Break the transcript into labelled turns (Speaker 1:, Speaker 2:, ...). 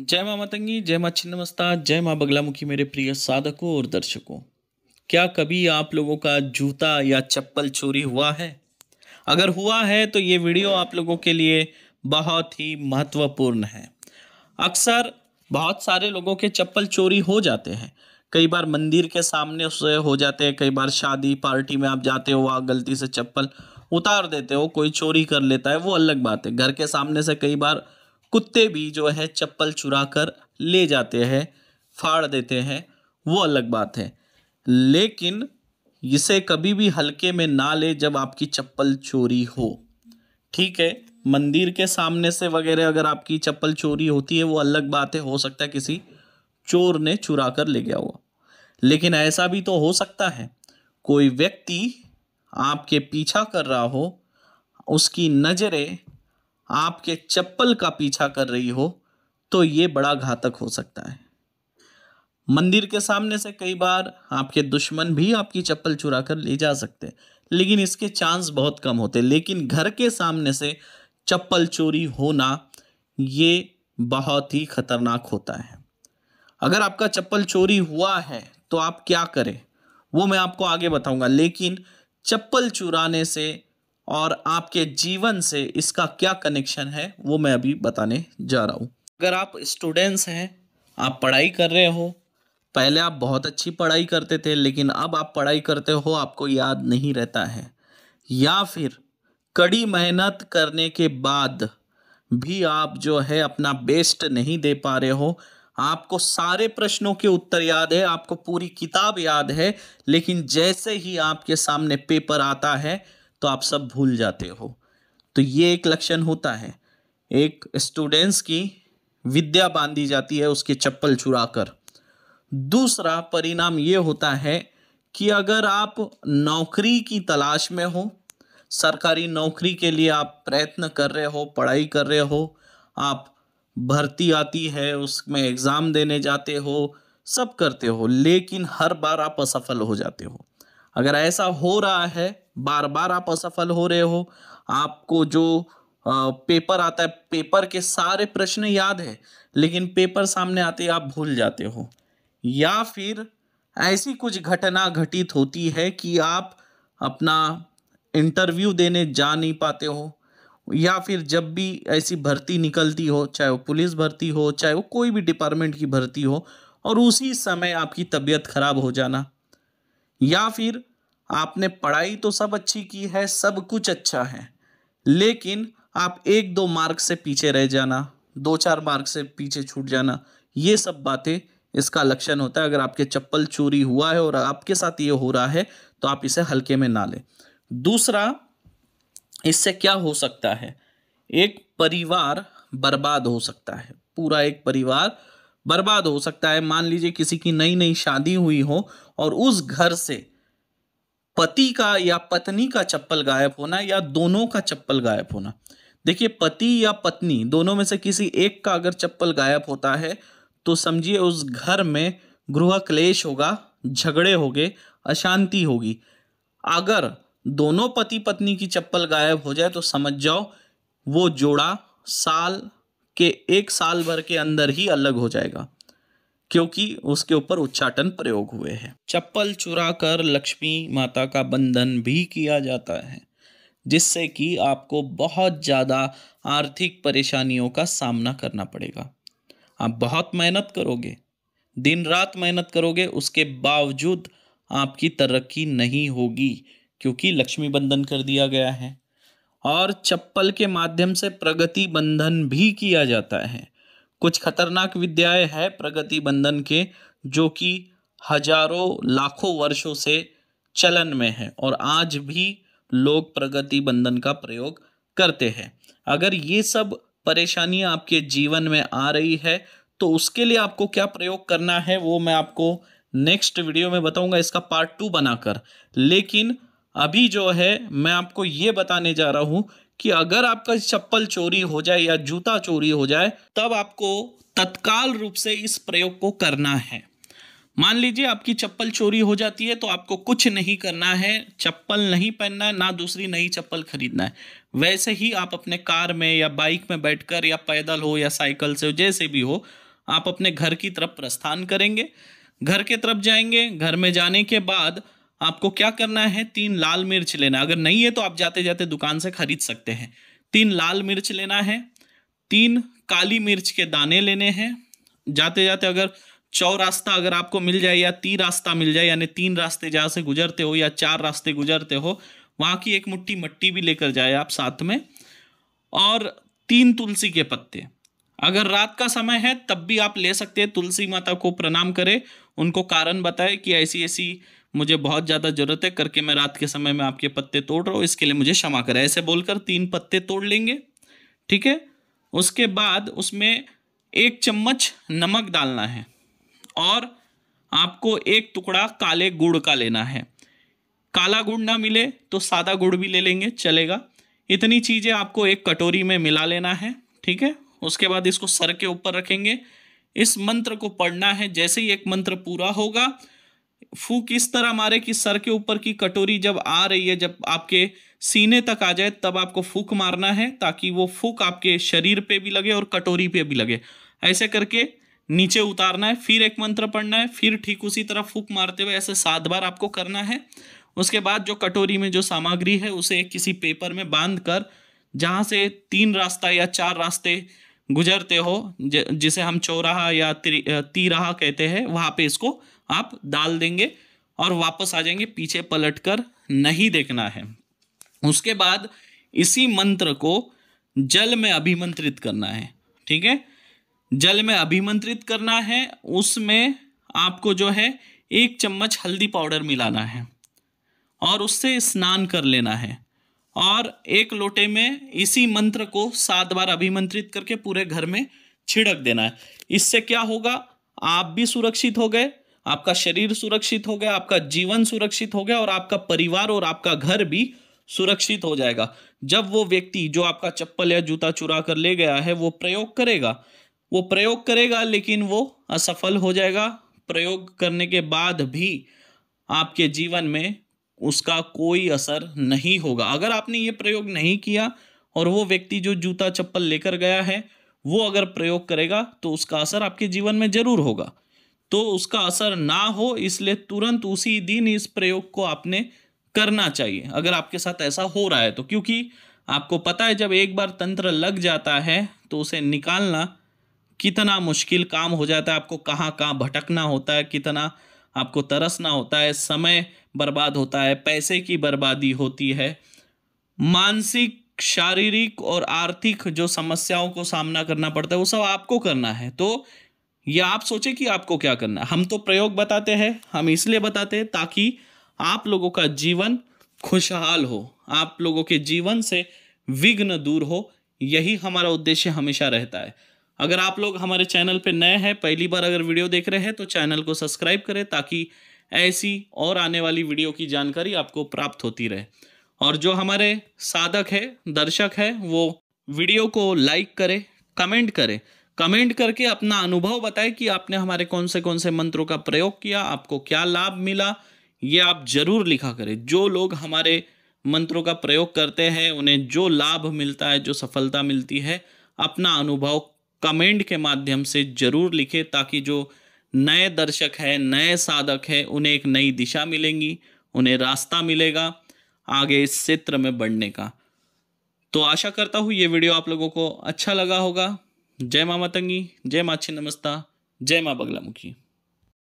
Speaker 1: जय माँ मतंगी जय माँ छिन्नमस्ता जय माँ मुखी मेरे प्रिय साधकों और दर्शकों क्या कभी आप लोगों का जूता या चप्पल चोरी हुआ है अगर हुआ है तो ये वीडियो आप लोगों के लिए बहुत ही महत्वपूर्ण है अक्सर बहुत सारे लोगों के चप्पल चोरी हो जाते हैं कई बार मंदिर के सामने से हो जाते हैं कई बार शादी पार्टी में आप जाते हो वहाँ गलती से चप्पल उतार देते हो कोई चोरी कर लेता है वो अलग बात है घर के सामने से कई बार कुत्ते भी जो है चप्पल चुरा कर ले जाते हैं फाड़ देते हैं वो अलग बात है लेकिन इसे कभी भी हल्के में ना ले जब आपकी चप्पल चोरी हो ठीक है मंदिर के सामने से वगैरह अगर आपकी चप्पल चोरी होती है वो अलग बात है हो सकता है किसी चोर ने चुरा कर ले गया हुआ लेकिन ऐसा भी तो हो सकता है कोई व्यक्ति आपके पीछा कर रहा हो उसकी नज़रें आपके चप्पल का पीछा कर रही हो तो ये बड़ा घातक हो सकता है मंदिर के सामने से कई बार आपके दुश्मन भी आपकी चप्पल चुरा कर ले जा सकते हैं लेकिन इसके चांस बहुत कम होते लेकिन घर के सामने से चप्पल चोरी होना ये बहुत ही खतरनाक होता है अगर आपका चप्पल चोरी हुआ है तो आप क्या करें वो मैं आपको आगे बताऊंगा लेकिन चप्पल चुराने से और आपके जीवन से इसका क्या कनेक्शन है वो मैं अभी बताने जा रहा हूँ अगर आप स्टूडेंट्स हैं आप पढ़ाई कर रहे हो पहले आप बहुत अच्छी पढ़ाई करते थे लेकिन अब आप पढ़ाई करते हो आपको याद नहीं रहता है या फिर कड़ी मेहनत करने के बाद भी आप जो है अपना बेस्ट नहीं दे पा रहे हो आपको सारे प्रश्नों के उत्तर याद है आपको पूरी किताब याद है लेकिन जैसे ही आपके सामने पेपर आता है तो आप सब भूल जाते हो तो ये एक लक्षण होता है एक स्टूडेंट्स की विद्या बांधी जाती है उसके चप्पल छुरा कर दूसरा परिणाम ये होता है कि अगर आप नौकरी की तलाश में हो सरकारी नौकरी के लिए आप प्रयत्न कर रहे हो पढ़ाई कर रहे हो आप भर्ती आती है उसमें एग्ज़ाम देने जाते हो सब करते हो लेकिन हर बार आप असफल हो जाते हो अगर ऐसा हो रहा है बार बार आप असफल हो रहे हो आपको जो पेपर आता है पेपर के सारे प्रश्न याद है लेकिन पेपर सामने आते आप भूल जाते हो या फिर ऐसी कुछ घटना घटित होती है कि आप अपना इंटरव्यू देने जा नहीं पाते हो या फिर जब भी ऐसी भर्ती निकलती हो चाहे वो पुलिस भर्ती हो चाहे वो कोई भी डिपार्टमेंट की भर्ती हो और उसी समय आपकी तबीयत खराब हो जाना या फिर आपने पढ़ाई तो सब अच्छी की है सब कुछ अच्छा है लेकिन आप एक दो मार्क से पीछे रह जाना दो चार मार्क से पीछे छूट जाना ये सब बातें इसका लक्षण होता है अगर आपके चप्पल चोरी हुआ है और आपके साथ ये हो रहा है तो आप इसे हल्के में ना लें दूसरा इससे क्या हो सकता है एक परिवार बर्बाद हो सकता है पूरा एक परिवार बर्बाद हो सकता है मान लीजिए किसी की नई नई शादी हुई हो और उस घर से पति का या पत्नी का चप्पल गायब होना या दोनों का चप्पल गायब होना देखिए पति या पत्नी दोनों में से किसी एक का अगर चप्पल गायब होता है तो समझिए उस घर में गृह क्लेश होगा झगड़े होंगे अशांति होगी अगर दोनों पति पत्नी की चप्पल गायब हो जाए तो समझ जाओ वो जोड़ा साल के एक साल भर के अंदर ही अलग हो जाएगा क्योंकि उसके ऊपर उच्चाटन प्रयोग हुए हैं चप्पल चुरा कर लक्ष्मी माता का बंधन भी किया जाता है जिससे कि आपको बहुत ज़्यादा आर्थिक परेशानियों का सामना करना पड़ेगा आप बहुत मेहनत करोगे दिन रात मेहनत करोगे उसके बावजूद आपकी तरक्की नहीं होगी क्योंकि लक्ष्मी बंधन कर दिया गया है और चप्पल के माध्यम से प्रगति बंधन भी किया जाता है कुछ खतरनाक विद्याएं हैं प्रगति बंधन के जो कि हजारों लाखों वर्षों से चलन में है और आज भी लोग प्रगति बंधन का प्रयोग करते हैं अगर ये सब परेशानियां आपके जीवन में आ रही है तो उसके लिए आपको क्या प्रयोग करना है वो मैं आपको नेक्स्ट वीडियो में बताऊंगा इसका पार्ट टू बनाकर लेकिन अभी जो है मैं आपको ये बताने जा रहा हूँ कि अगर आपका चप्पल चोरी हो जाए या जूता चोरी हो जाए तब आपको तत्काल रूप से इस प्रयोग को करना है मान लीजिए आपकी चप्पल चोरी हो जाती है तो आपको कुछ नहीं करना है चप्पल नहीं पहनना है ना दूसरी नई चप्पल खरीदना है वैसे ही आप अपने कार में या बाइक में बैठकर या पैदल हो या साइकिल से हो जैसे भी हो आप अपने घर की तरफ प्रस्थान करेंगे घर के तरफ जाएंगे घर में जाने के बाद आपको क्या करना है तीन लाल मिर्च लेना अगर नहीं है तो आप जाते जाते दुकान से खरीद सकते हैं तीन लाल मिर्च लेना है तीन काली मिर्च के दाने लेने हैं जाते जाते अगर चौ रास्ता अगर आपको मिल जाए या ती रास्ता मिल जाए यानी तीन रास्ते जहाँ से गुजरते हो या चार रास्ते गुजरते हो वहाँ की एक मुट्ठी मट्टी भी लेकर जाए आप साथ में और तीन तुलसी के पत्ते अगर रात का समय है तब भी आप ले सकते हैं तुलसी माता को प्रणाम करें उनको कारण बताएं कि ऐसी ऐसी मुझे बहुत ज़्यादा ज़रूरत है करके मैं रात के समय में आपके पत्ते तोड़ रहा हूँ इसके लिए मुझे क्षमा करें ऐसे बोलकर तीन पत्ते तोड़ लेंगे ठीक है उसके बाद उसमें एक चम्मच नमक डालना है और आपको एक टुकड़ा काले गुड़ का लेना है काला गुड़ ना मिले तो सादा गुड़ भी ले लेंगे चलेगा इतनी चीज़ें आपको एक कटोरी में मिला लेना है ठीक है उसके बाद इसको सर के ऊपर रखेंगे इस मंत्र को पढ़ना है जैसे ही एक मंत्र पूरा होगा फूक इस तरह मारे कि सर के ऊपर की कटोरी जब आ रही है जब आपके सीने तक आ जाए तब आपको फूक मारना है ताकि वो फूक आपके शरीर पे भी लगे और कटोरी पे भी लगे ऐसे करके नीचे उतारना है फिर एक मंत्र पढ़ना है फिर ठीक उसी तरह फूक मारते हुए ऐसे सात बार आपको करना है उसके बाद जो कटोरी में जो सामग्री है उसे किसी पेपर में बांध कर जहाँ से तीन रास्ता या चार रास्ते गुजरते हो जिसे हम चौराहा या तिराहा कहते हैं वहाँ पे इसको आप डाल देंगे और वापस आ जाएंगे पीछे पलट कर नहीं देखना है उसके बाद इसी मंत्र को जल में अभिमंत्रित करना है ठीक है जल में अभिमंत्रित करना है उसमें आपको जो है एक चम्मच हल्दी पाउडर मिलाना है और उससे स्नान कर लेना है और एक लोटे में इसी मंत्र को सात बार अभिमंत्रित करके पूरे घर में छिड़क देना है इससे क्या होगा आप भी सुरक्षित हो गए आपका शरीर सुरक्षित हो गया आपका जीवन सुरक्षित हो गया और आपका परिवार और आपका घर भी सुरक्षित हो जाएगा जब वो व्यक्ति जो आपका चप्पल या जूता चुरा कर ले गया है वो प्रयोग करेगा वो प्रयोग करेगा लेकिन वो असफल हो जाएगा प्रयोग करने के बाद भी आपके जीवन में उसका कोई असर नहीं होगा अगर आपने ये प्रयोग नहीं किया और वो व्यक्ति जो जूता चप्पल लेकर गया है वो अगर प्रयोग करेगा तो उसका असर आपके जीवन में ज़रूर होगा तो उसका असर ना हो इसलिए तुरंत उसी दिन इस प्रयोग को आपने करना चाहिए अगर आपके साथ ऐसा हो रहा है तो क्योंकि आपको पता है जब एक बार तंत्र लग जाता है तो उसे निकालना कितना मुश्किल काम हो जाता है आपको कहाँ कहाँ भटकना होता है कितना आपको तरसना होता है समय बर्बाद होता है पैसे की बर्बादी होती है मानसिक शारीरिक और आर्थिक जो समस्याओं को सामना करना पड़ता है वो सब आपको करना है तो या आप सोचें कि आपको क्या करना हम तो प्रयोग बताते हैं हम इसलिए बताते हैं ताकि आप लोगों का जीवन खुशहाल हो आप लोगों के जीवन से विघ्न दूर हो यही हमारा उद्देश्य हमेशा रहता है अगर आप लोग हमारे चैनल पर नए हैं पहली बार अगर वीडियो देख रहे हैं तो चैनल को सब्सक्राइब करें ताकि ऐसी और आने वाली वीडियो की जानकारी आपको प्राप्त होती रहे और जो हमारे साधक है दर्शक है वो वीडियो को लाइक करें कमेंट करें कमेंट करके अपना अनुभव बताएं कि आपने हमारे कौन से कौन से मंत्रों का प्रयोग किया आपको क्या लाभ मिला ये आप ज़रूर लिखा करें जो लोग हमारे मंत्रों का प्रयोग करते हैं उन्हें जो लाभ मिलता है जो सफलता मिलती है अपना अनुभव कमेंट के माध्यम से ज़रूर लिखें ताकि जो नए दर्शक है नए साधक है उन्हें एक नई दिशा मिलेंगी उन्हें रास्ता मिलेगा आगे इस क्षेत्र में बढ़ने का तो आशा करता हूँ ये वीडियो आप लोगों को अच्छा लगा होगा जय माँ मतंगी जय माँ छिन्नमस्ता जय माँ बगलामुखी